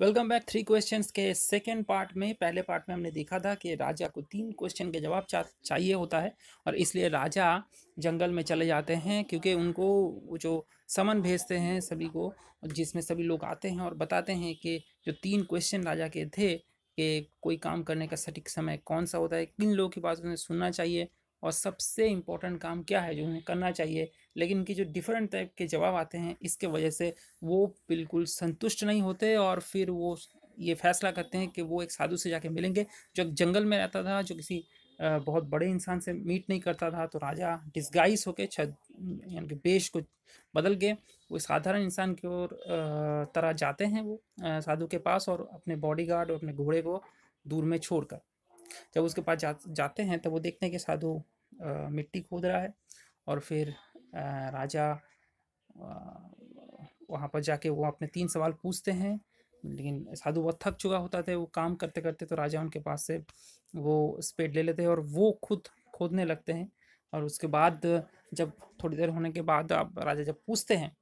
Welcome back three questions के second part में पहले पार्ट में हमने देखा था कि राजा को तीन क्वेश्चन के जवाब चा, चाहिए होता है और इसलिए राजा जंगल में चले जाते हैं क्योंकि उनको वो जो समन भेजते हैं सभी को जिसमें सभी लोग आते हैं और बताते हैं कि जो तीन क्वेश्चन राजा के थे कि कोई काम करने का सटीक समय कौन सा होता है किन लोगों की बात उन्हें सुनना चाहिए और सबसे इम्पोर्टेंट काम क्या है जो उन्हें करना चाहिए लेकिन इनकी जो डिफरेंट टाइप के जवाब आते हैं इसके वजह से वो बिल्कुल संतुष्ट नहीं होते और फिर वो ये फैसला करते हैं कि वो एक साधु से जाके मिलेंगे जो जंगल में रहता था जो किसी बहुत बड़े इंसान से मीट नहीं करता था तो राजा डिस्गाइज होके छत यानी कि बेश को बदल के वो साधारण इंसान की ओर तरह जाते हैं वो साधु के पास और अपने बॉडीगार्ड और अपने घोड़े को दूर में छोड़कर जब उसके पास जा, जाते हैं तो वो देखते हैं कि साधु मिट्टी खोद रहा है और फिर राजा वहाँ पर जाके वो अपने तीन सवाल पूछते हैं लेकिन साधु बहुत थक चुका होता था वो काम करते करते तो राजा उनके पास से वो स्पेड ले लेते हैं और वो खुद खोदने लगते हैं और उसके बाद जब थोड़ी देर होने के बाद आप राजा जब पूछते हैं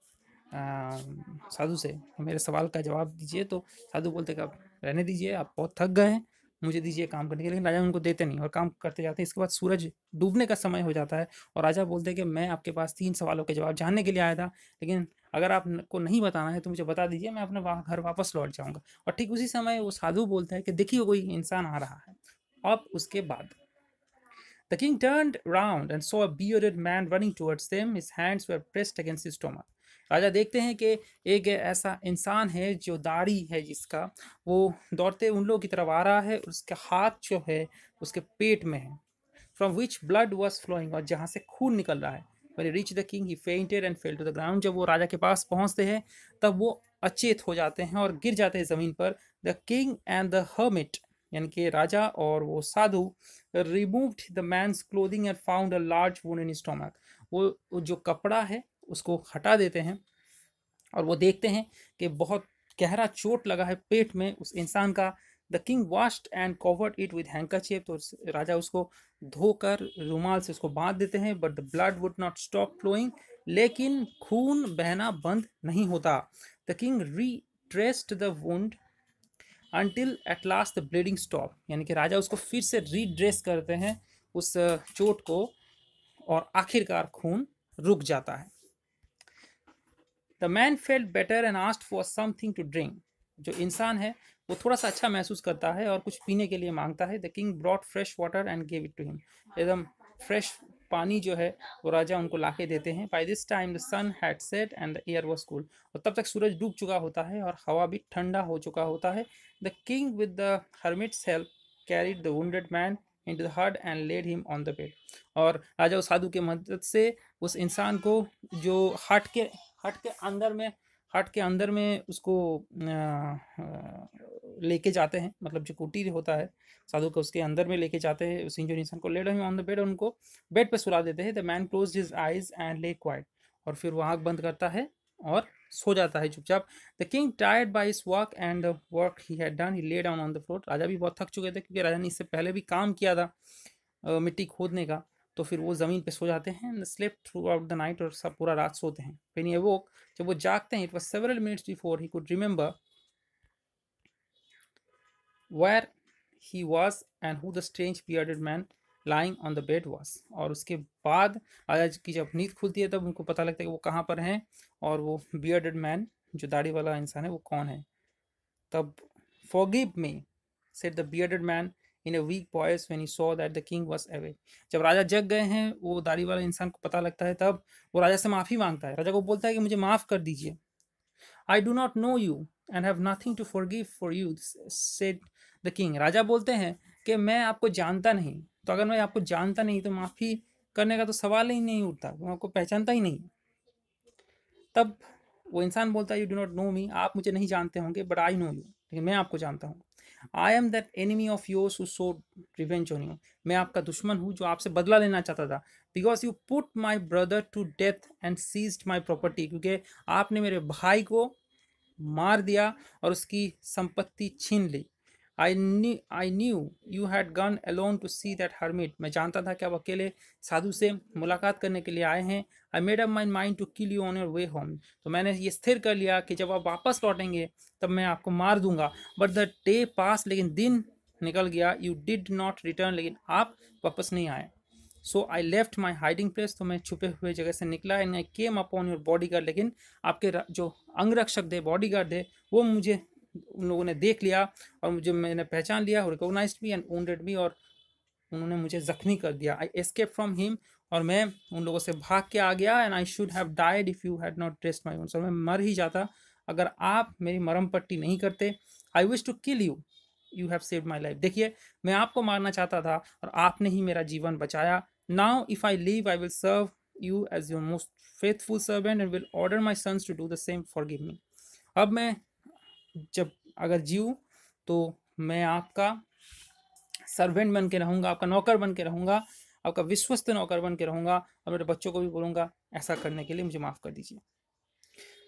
साधु से मेरे सवाल का जवाब दीजिए तो साधु बोलते कि आप रहने दीजिए आप बहुत थक गए हैं मुझे दीजिए काम करने के लेकिन राजा उनको देते नहीं और काम करते जाते हैं इसके बाद सूरज डूबने का समय हो जाता है और राजा बोलते हैं कि मैं आपके पास तीन सवालों के जवाब जानने के लिए आया था लेकिन अगर आपको नहीं बताना है तो मुझे बता दीजिए मैं अपने घर वापस लौट जाऊँगा और ठीक उसी समय वो साधु बोलता है कि देखिए कोई इंसान आ रहा है अब उसके बाद The king turned round and saw a bearded man running towards them. His hands were pressed against his stomach. राजा देखते हैं कि एक ऐसा इंसान है जो दाढ़ी है जिसका वो दौड़ते उन लोगों की तरफ आ रहा है उसका हाथ जो है उसके पेट में है from which blood was flowing और जहाँ से खून निकल रहा है when reach the king he fainted and fell to the ground जब वो राजा के पास पहुँचते हैं तब वो अचेत हो जाते हैं और गिर जाते हैं ज़मीन पर the king and the hermit यानी कि राजा और वो साधु removed the man's clothing and found a large wound in stomach वो जो कपड़ा है उसको हटा देते हैं और वो देखते हैं कि बहुत गहरा चोट लगा है पेट में उस इंसान का the king washed and covered it with handkerchief तो राजा उसको धोकर रुमाल से उसको बांध देते हैं but the blood would not stop flowing लेकिन खून बहना बंद नहीं होता the king dressed the wound until at last the bleeding stop यानी कि राजा उसको फिर से रीड्रेस करते हैं उस चोट को और आखिरकार खून रुक जाता है the man felt better and asked for something to drink जो इंसान है वो थोड़ा सा अच्छा महसूस करता है और कुछ पीने के लिए मांगता है the king brought fresh water and gave it to him एकदम फ्रेश पानी जो है वो राजा उनको ला के देते हैं by this time the sun had set and the air was cool और तब तक सूरज डूब चुका होता है और हवा भी ठंडा हो चुका होता है the king with the hermit's help carried the wounded man into the hut and laid him on the bed और राजा उस साधु के मदद से उस इंसान को जो हार्ट के हट के अंदर में हट के अंदर में उसको लेके जाते हैं मतलब जो कुटीर होता है साधु का उसके अंदर में लेके जाते हैं सिंजो निशान को लेट ऑन द बेड उनको बेड पर सुला देते हैं the man closed his eyes and lay quiet और फिर वो आँख बंद करता है और सो जाता है चुपचाप the king tired by his work and work he had done he lay down on the floor राजा भी बहुत थक चुके थे क्योंकि राजा ने इससे पहले भी काम किया था मिट्टी खोदने का तो फिर वो ज़मीन पे सो जाते हैं slept throughout the night और सब पूरा रात सोते हैं फिर ये वो जब वो जागते हैं it was several minutes before he could remember where he was and who the strange bearded man lying on the bed was और उसके बाद आज की जब नींद खुलती है तब उनको पता लगता है कि वो कहाँ पर हैं और वो बियर्डेड मैन जो दाढ़ी वाला इंसान है वो कौन है तब forgive me said the bearded man in a weak voice when he saw that the king was awake जब राजा जग गए हैं वो दाढ़ी वाला इंसान को पता लगता है तब वो राजा से माफ़ी मांगता है राजा को बोलता है कि मुझे माफ़ कर दीजिए I do not know you and have nothing to forgive for you said the king राजा बोलते हैं कि मैं आपको जानता नहीं तो अगर मैं आपको जानता नहीं तो माफ़ी करने का तो सवाल ही नहीं उठता मैं आपको पहचानता ही नहीं तब वो इंसान बोलता है you do not know me आप मुझे नहीं जानते होंगे बट आई नो यू लेकिन मैं आपको जानता हूँ I am that enemy of yours who swore revenge on you मैं आपका दुश्मन हूँ जो आपसे बदला लेना चाहता था because you put my brother to death and seized my property क्योंकि आपने मेरे भाई को मार दिया और उसकी संपत्ति छीन ली I knew I knew you had gone alone to see that hermit मैं जानता था कि आप अकेले साधु से मुलाकात करने के लिए आए हैं I made up my mind to kill you on your way home तो मैंने ये स्थिर कर लिया कि जब आप वापस लौटेंगे तब मैं आपको मार दूंगा बट द डे पास लेकिन दिन निकल गया यू डिड नॉट रिटर्न लेकिन आप वापस नहीं आए so I left my hiding place तो मैं छुपे हुए जगह से निकला and I came upon your bodyguard लेकिन आपके जो अंगरक्षक थे बॉडी गार्ड थे वो मुझे उन लोगों ने देख लिया और मुझे मैंने पहचान लिया रिकोगनाइज भी एंड ओनडेड भी और उन्होंने मुझे जख्मी कर दिया आई एस्केप फ्रॉम हिम और मैं उन लोगों से भाग के आ गया and I should have died if you had not dressed my wounds और मैं मर ही जाता अगर आप मेरी मरम पट्टी नहीं करते I wish to kill you you have saved my life देखिए मैं आपको मारना चाहता था और आपने ही मेरा जीवन बचाया now if I live I will serve you as your most faithful servant and will order my sons to do the same forgive me अब मैं जब अगर जीव तो मैं आपका सर्वेंट बन के रहूँगा आपका नौकर बन के रहूँगा आपका विश्वस्त नौकर बन के रहूँगा और मेरे बच्चों को भी बोलूँगा ऐसा करने के लिए मुझे माफ़ कर दीजिए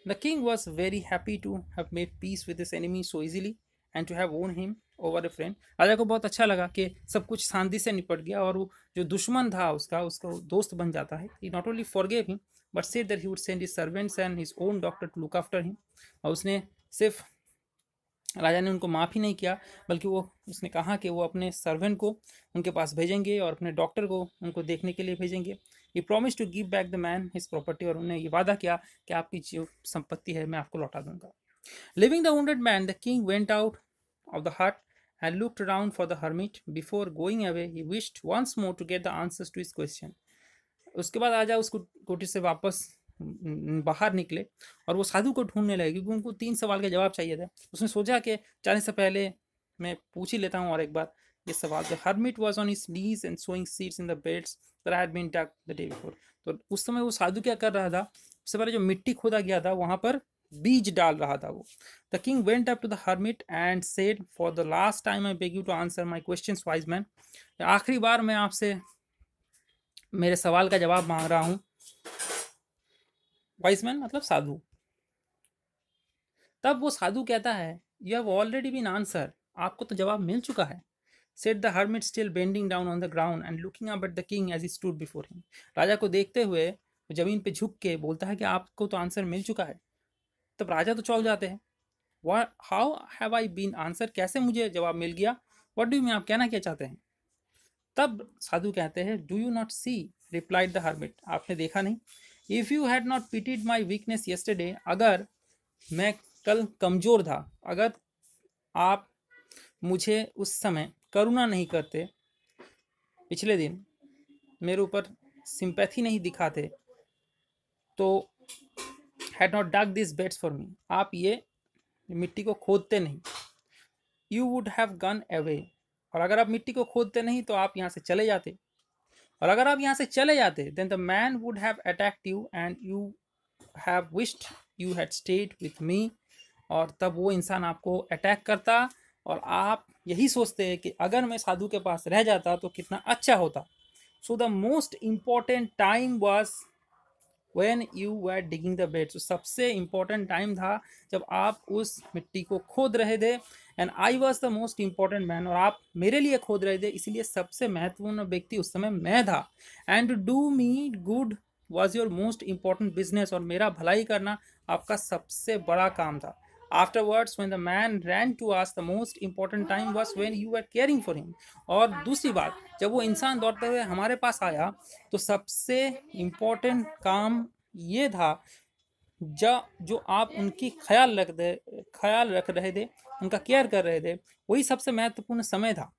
the king was very happy to have made peace with this enemy so easily and to have won him over a friend राजा को बहुत अच्छा लगा कि सब कुछ शांति से निपट गया और वो जो दुश्मन था उसका उसका दोस्त बन जाता है he not only forgave him but said that he would send his servants and his own doctor to look after him और उसने सिर्फ राजा ने उनको माफ़ ही नहीं किया बल्कि वो उसने कहा कि वो अपने सर्वेंट को उनके पास भेजेंगे और अपने डॉक्टर को उनको देखने के लिए भेजेंगे ये promise to give back the man his property और उन्होंने ये वादा किया कि आपकी जो संपत्ति है मैं आपको लौटा दूंगा leaving the wounded man the king went out of the hut and looked around for the hermit before going away he wished once more to get the answers to his question उसके बाद राजा उस कोटी से वापस बाहर निकले और वो साधु को ढूंढने लगे क्योंकि उनको तीन सवाल का जवाब चाहिए था उसने सोचा कि जाने से पहले मैं पूछ ही लेता हूँ और एक बार ये सवाल the hermit was on his knees and sowing seeds in the beds that been the day before तो उस समय वो साधु क्या कर रहा था उससे पहले जो मिट्टी खोदा गया था वहाँ पर बीज डाल रहा था वो the king went up to the hermit and said for the last time I beg you to answer my question wise man आखिरी बार मैं आपसे मेरे सवाल का जवाब मांग रहा हूँ वाइस मैन मतलब साधु तब वो साधु कहता है you have already been answer आपको तो जवाब मिल चुका है said the hermit still bending down on the ground and looking up at the king as he stood before him राजा को देखते हुए वो जमीन पे झुक के बोलता है कि आपको तो आंसर मिल चुका है तब राजा तो चौक जाते हैं वाह how have I been answer कैसे मुझे जवाब मिल गया वट डू मैं आप कहना क्या चाहते हैं तब साधु कहते हैं do you not see replied the hermit आपने देखा नहीं if you had not pitied my weakness yesterday अगर मैं कल कमज़ोर था अगर आप मुझे उस समय करुणा नहीं करते पिछले दिन मेरे ऊपर सिंपैथी नहीं दिखाते तो had not dug this beds for me आप ये मिट्टी को खोदते नहीं you would have gone away और अगर आप मिट्टी को खोदते नहीं तो आप यहाँ से चले जाते और अगर आप यहाँ से चले जाते then the man would have attacked you and you have wished you had stayed with me और तब वो इंसान आपको अटैक करता और आप यही सोचते हैं कि अगर मैं साधु के पास रह जाता तो कितना अच्छा होता so the most important time was when you were digging the bed so सबसे इम्पॉर्टेंट टाइम था जब आप उस मिट्टी को खोद रहे थे and I was the most important man और आप मेरे लिए खोद रहे थे इसलिए सबसे महत्वपूर्ण व्यक्ति उस समय मैं था and do me good was your most important business और मेरा भलाई करना आपका सबसे बड़ा काम था afterwards when the man ran to us the most important time was when you are caring for him और दूसरी बात जब वो इंसान दौड़ते हुए हमारे पास आया तो सबसे इम्पोर्टेंट काम ये था जो आप उनकी ख्याल रख ख्याल रख रहे थे उनका केयर कर रहे थे वही सबसे महत्वपूर्ण समय था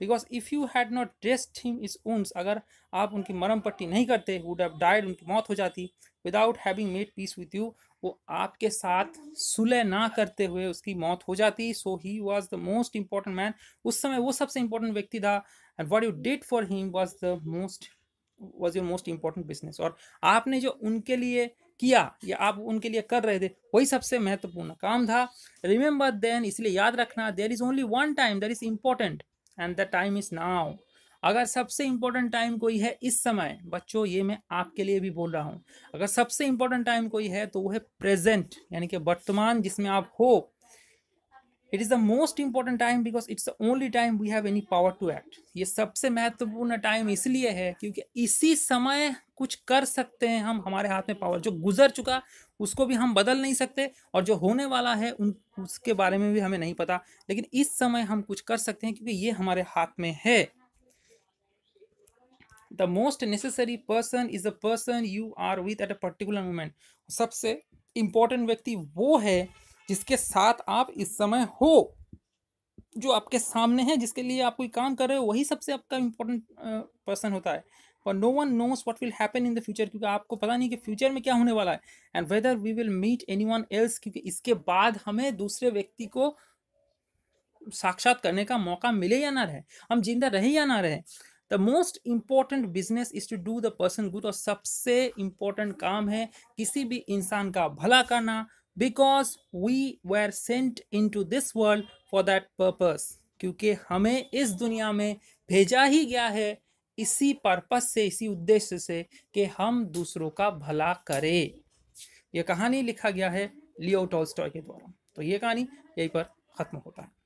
because if you had not dressed him his wounds अगर आप उनकी मरम पट्टी नहीं करते वुड हैव डाइड उनकी मौत हो जाती without having made peace with you वो आपके साथ सुलह ना करते हुए उसकी मौत हो जाती so he was the most important man उस समय वो सबसे इम्पोर्टेंट व्यक्ति था and what you did for him was the most was your most important business और आपने जो उनके लिए किया या आप उनके लिए कर रहे थे वही सबसे महत्वपूर्ण काम था रिमेंबर देन इसलिए याद रखना there is only one time that is important and the time is now अगर सबसे इम्पोर्टेंट टाइम कोई है इस समय बच्चों ये मैं आपके लिए भी बोल रहा हूँ अगर सबसे इम्पोर्टेंट टाइम कोई है तो वो है प्रेजेंट यानी कि वर्तमान जिसमें आप हो it is the most important time because it's the only time we have any power to act ये सबसे महत्वपूर्ण टाइम इसलिए है क्योंकि इसी समय कुछ कर सकते हैं हम हमारे हाथ में पावर जो गुजर चुका उसको भी हम बदल नहीं सकते और जो होने वाला है उन उसके बारे में भी हमें नहीं पता लेकिन इस समय हम कुछ कर सकते हैं क्योंकि ये हमारे हाथ में है the most necessary person is a person you are with at a particular moment सबसे इम्पोर्टेंट व्यक्ति वो है जिसके साथ आप इस समय हो जो आपके सामने है जिसके लिए आप कोई काम कर रहे हो वही सबसे आपका इम्पोर्टेंट पर्सन होता है और no one knows what will happen in the future क्योंकि आपको पता नहीं कि फ्यूचर में क्या होने वाला है and whether we will meet any one else क्योंकि इसके बाद हमें दूसरे व्यक्ति को साक्षात करने का मौका मिले या ना रहे हम जिंदा रहे या ना रहे the most important business is to do the person good और सबसे इम्पॉर्टेंट काम है किसी भी इंसान का भला करना because we were sent into this world for that purpose क्योंकि हमें इस दुनिया में भेजा ही गया है इसी पर्पज से इसी उद्देश्य से कि हम दूसरों का भला करें यह कहानी लिखा गया है लियो टोल्स्टॉय के द्वारा तो ये कहानी यहीं पर ख़त्म होता है